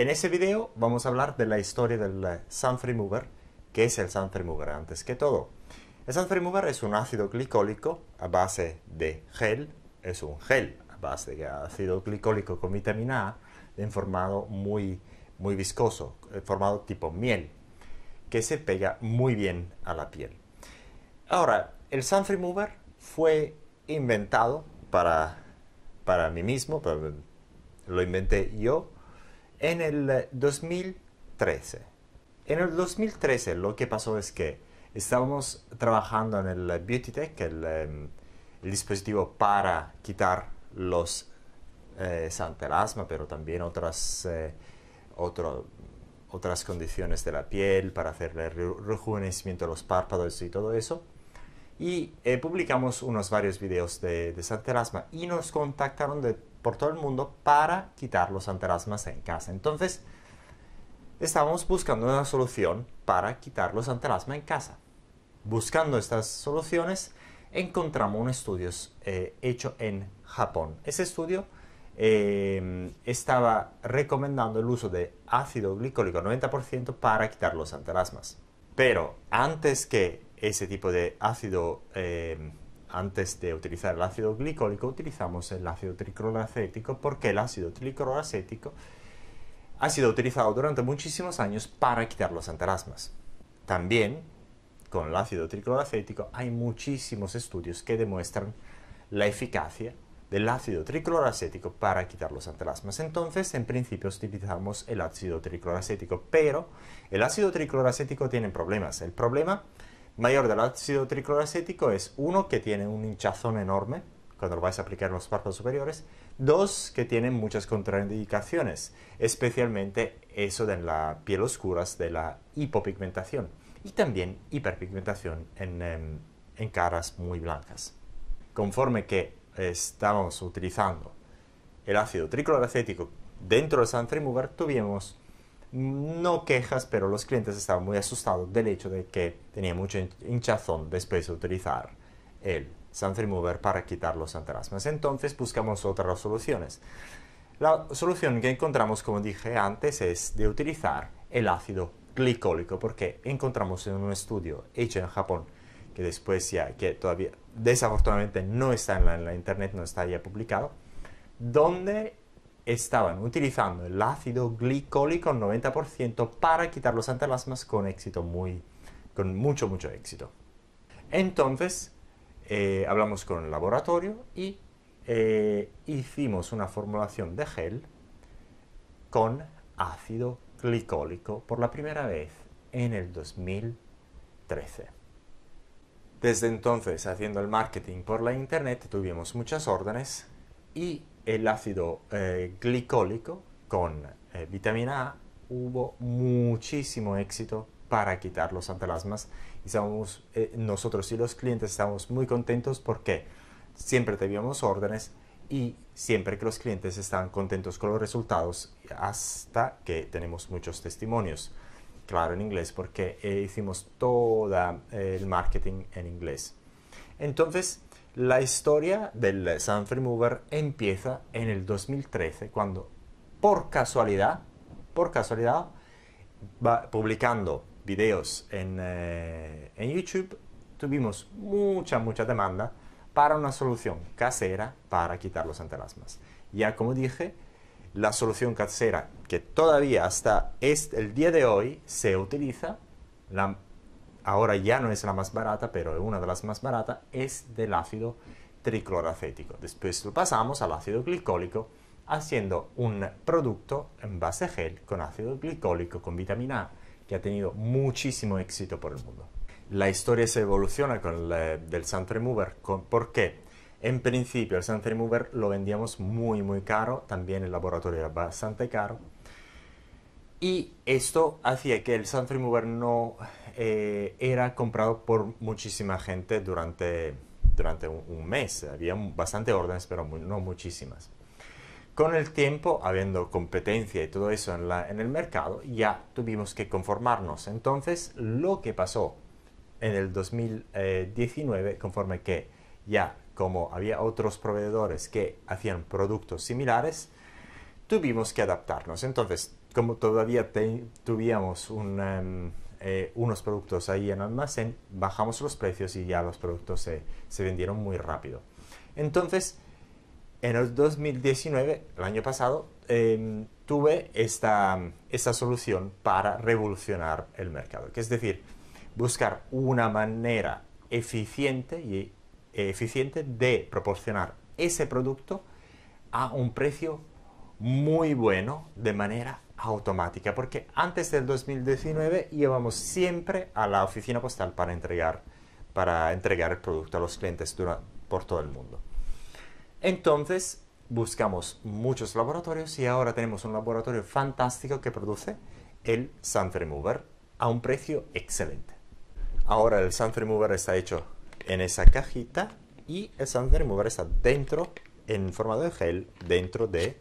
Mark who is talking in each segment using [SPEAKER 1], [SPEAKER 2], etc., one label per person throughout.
[SPEAKER 1] En ese video vamos a hablar de la historia del Sun Remover, que es el Sun Remover antes que todo. El Sun Remover es un ácido glicólico a base de gel, es un gel a base de ácido glicólico con vitamina A en formado muy, muy viscoso, formado tipo miel, que se pega muy bien a la piel. Ahora, el Sun Remover fue inventado para, para mí mismo, lo inventé yo en el 2013. Eh, en el 2013 lo que pasó es que estábamos trabajando en el eh, Beauty Tech, em, el, dispositivo para quitar los eh, santelasma, pero también otras, eh, otras condiciones de la piel para hacer rejuvenecimiento de los párpados y todo eso. Y publicamos unos varios videos de, de santelasma y nos contactaron de por todo el mundo para quitar los anterasmas en casa. Entonces, estábamos buscando una solución para quitar los anterasmas en casa. Buscando estas soluciones, encontramos un estudio eh, hecho en Japón. Ese estudio eh, estaba recomendando el uso de ácido glicólico 90% para quitar los anterasmas. Pero antes que ese tipo de ácido eh, antes de utilizar el ácido glicólico utilizamos el ácido tricloroacético porque el ácido tricloroacético ha sido utilizado durante muchísimos años para quitar los antelasmas. También con el ácido tricloroacético hay muchísimos estudios que demuestran la eficacia del ácido tricloracético para quitar los antelasmas. Entonces, en principio, utilizamos el ácido tricloracético, pero el ácido tricloracético tiene problemas. El problema mayor del ácido tricloracético es uno que tiene un hinchazón enorme cuando lo vais a aplicar en los párpados superiores, dos que tienen muchas contraindicaciones, especialmente eso de la piel oscura, de la hipopigmentación y también hiperpigmentación en, em, en, caras muy blancas. Conforme que estamos utilizando el ácido tricloracético dentro del Sun Remover, tuvimos no quejas, pero los clientes estaban muy asustados del hecho de que tenía mucho hinchazón después de utilizar el Sun para quitar los antrasmas. Entonces buscamos otras soluciones. La solución que encontramos, como dije antes, es de utilizar el ácido glicólico, porque encontramos en un estudio hecho en Japón, que después ya, que todavía desafortunadamente no está en la internet, no está ya publicado, donde estaban utilizando el ácido glicólico al 90% para quitar los antelasmas con éxito muy, con mucho, mucho éxito. Entonces, eh, hablamos con el laboratorio y eh, hicimos una formulación de gel con ácido glicólico por la primera vez en el 2013. Desde entonces, haciendo el marketing por la internet, tuvimos muchas órdenes y el ácido eh, glicólico con eh, vitamina A, hubo muchísimo éxito para quitar los antelasmas. Y estamos, eh, nosotros y los clientes estamos muy contentos porque siempre teníamos órdenes y siempre que los clientes estaban contentos con los resultados hasta que tenemos muchos testimonios. Claro, en inglés porque hicimos todo el marketing en inglés. Entonces, la historia del Sun Mover empieza en el 2013, cuando por casualidad, por casualidad, va publicando videos en, eh, en YouTube, tuvimos mucha, mucha demanda para una solución casera para quitar los antelasmas. Ya como dije, la solución casera que todavía hasta el día de hoy se utiliza, la ahora ya no es la más barata, pero una de las más baratas, es del ácido tricloracético. Después lo pasamos al ácido glicólico haciendo un producto en base gel con ácido glicólico, con vitamina A, que ha tenido muchísimo éxito por el mundo. La historia se evoluciona con el, del San Remover. ¿Por qué? En principio el San Remover lo vendíamos muy muy caro, también el laboratorio era bastante caro y esto hacía que el Sunfree Mover no eh, era comprado por muchísima gente durante, durante un, mes. Había bastante órdenes, pero no muchísimas. Con el tiempo, habiendo competencia y todo eso en, en el mercado, ya tuvimos que conformarnos. Entonces, lo que pasó en el 2019, conforme que ya como había otros proveedores que hacían productos similares, tuvimos que adaptarnos. Entonces, como todavía te, un, em, eh, unos productos ahí en almacén, bajamos los precios y ya los productos se, se vendieron muy rápido. Entonces, en el 2019, el año pasado, em, tuve esta, esta solución para revolucionar el mercado, que es decir, buscar una manera eficiente y eh, eficiente de proporcionar ese producto a un precio muy bueno de manera automática, porque antes del 2019 llevamos siempre a la oficina postal para entregar, para entregar el producto a los clientes por todo el mundo. Entonces buscamos muchos laboratorios y ahora tenemos un laboratorio fantástico que produce el Sun Remover a un precio excelente. Ahora el Sun Remover está hecho en esa cajita y el Sun Remover está dentro, en formato de gel, dentro de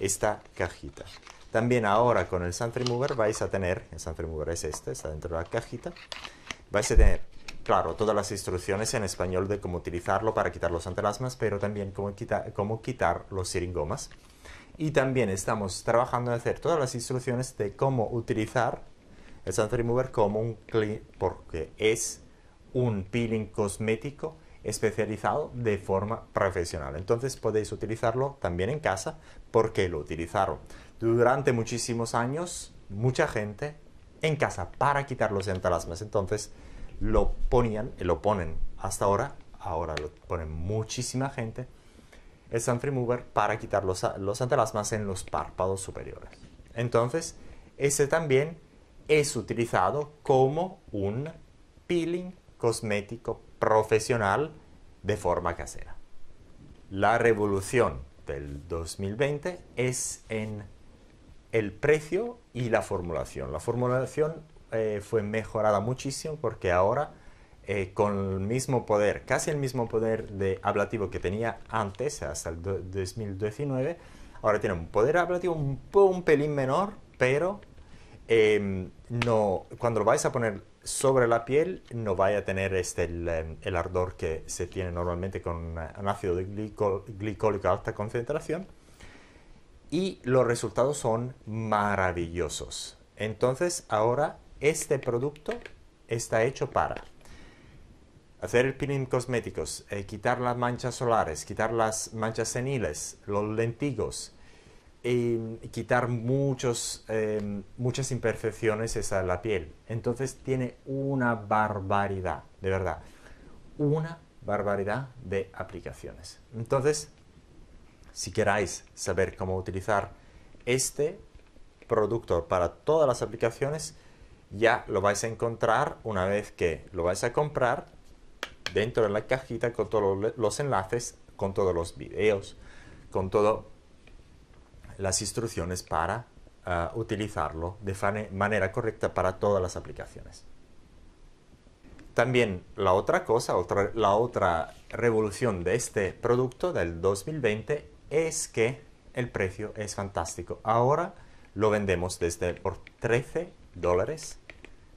[SPEAKER 1] esta cajita. También ahora con el Sun Remover vais a tener, el Sun Remover es este, está dentro de la cajita, vais a tener, claro, todas las instrucciones en español de cómo utilizarlo para quitar los antelasmas, pero también cómo, cómo quitar los siringomas. Y también estamos trabajando en hacer todas las instrucciones de cómo utilizar el Sun Remover como un clip, porque es un peeling cosmético especializado de forma profesional. Entonces podéis utilizarlo también en casa porque lo utilizaron durante muchísimos años mucha gente en casa para quitar los entalasmas. Entonces lo ponían, lo ponen hasta ahora, ahora lo ponen muchísima gente, el sun mover para quitar los, los antelasmas en los párpados superiores. Entonces, ese también es utilizado como un peeling cosmético profesional de forma casera. La revolución del 2020 es en el precio y la formulación. La formulación eh, fue mejorada muchísimo porque ahora eh, con el mismo poder, casi el mismo poder de ablativo que tenía antes, hasta el 2019, ahora tiene un poder ablativo un, pelín menor, pero em, no, cuando lo vais a poner sobre la piel no vaya a tener este, em, el, ardor que se tiene normalmente con eh, un ácido de glicólico a alta concentración. Y los resultados son maravillosos. Entonces ahora este producto está hecho para hacer el peeling cosméticos, eh, quitar las manchas solares, quitar las manchas seniles, los lentigos, quitar muchos, em, muchas imperfecciones esa la piel. Entonces tiene una barbaridad, de verdad, una barbaridad de aplicaciones. Entonces, si queráis saber cómo utilizar este producto para todas las aplicaciones, ya lo vais a encontrar una vez que lo vais a comprar dentro de la cajita con todos los enlaces, con todos los videos, con todo las instrucciones para eh, utilizarlo de manera correcta para todas las aplicaciones. También la otra cosa, otra, la otra revolución de este producto del 2020 es que el precio es fantástico. Ahora lo vendemos desde por 13 dólares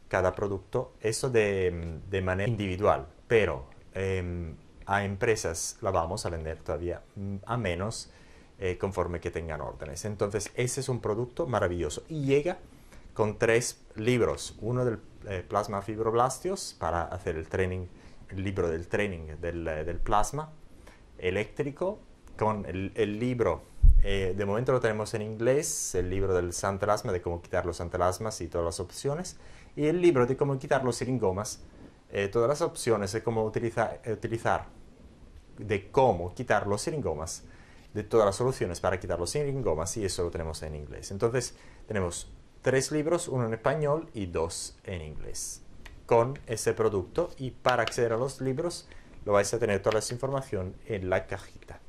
[SPEAKER 1] cada producto, eso de, mm, manera individual, pero em, a empresas la vamos a vender todavía mm, a menos eh, conforme que tengan órdenes. Entonces, ese es un producto maravilloso. Y llega con tres libros. Uno del eh, plasma fibroblastios para hacer el training, el libro del training del, eh, plasma eléctrico, con el, libro de momento lo tenemos en inglés, el libro del santelasma, de cómo quitar los santelasmas y todas las opciones, y el libro de cómo quitar los siringomas, todas las opciones de cómo utilizar, de cómo quitar los siringomas de todas las soluciones para quitar los ingomas y eso lo tenemos en inglés. Entonces tenemos tres libros, uno en español y dos en inglés, con ese producto y para acceder a los libros lo vais a tener toda esa información en la cajita.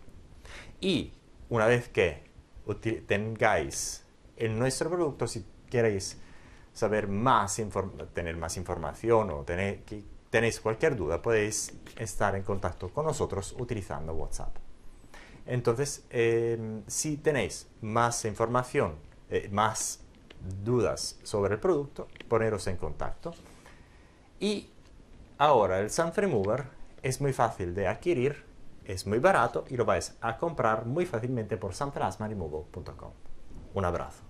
[SPEAKER 1] Y una vez que tengáis en nuestro producto, si queréis saber más, tener más información o tener, tenéis cualquier duda, podéis estar en contacto con nosotros utilizando WhatsApp. Entonces, em, si tenéis más información, eh, más dudas sobre el producto, poneros en contacto. Y ahora el Sun Remover es muy fácil de adquirir, es muy barato y lo vais a comprar muy fácilmente por sunplasmaremoval.com. Un abrazo.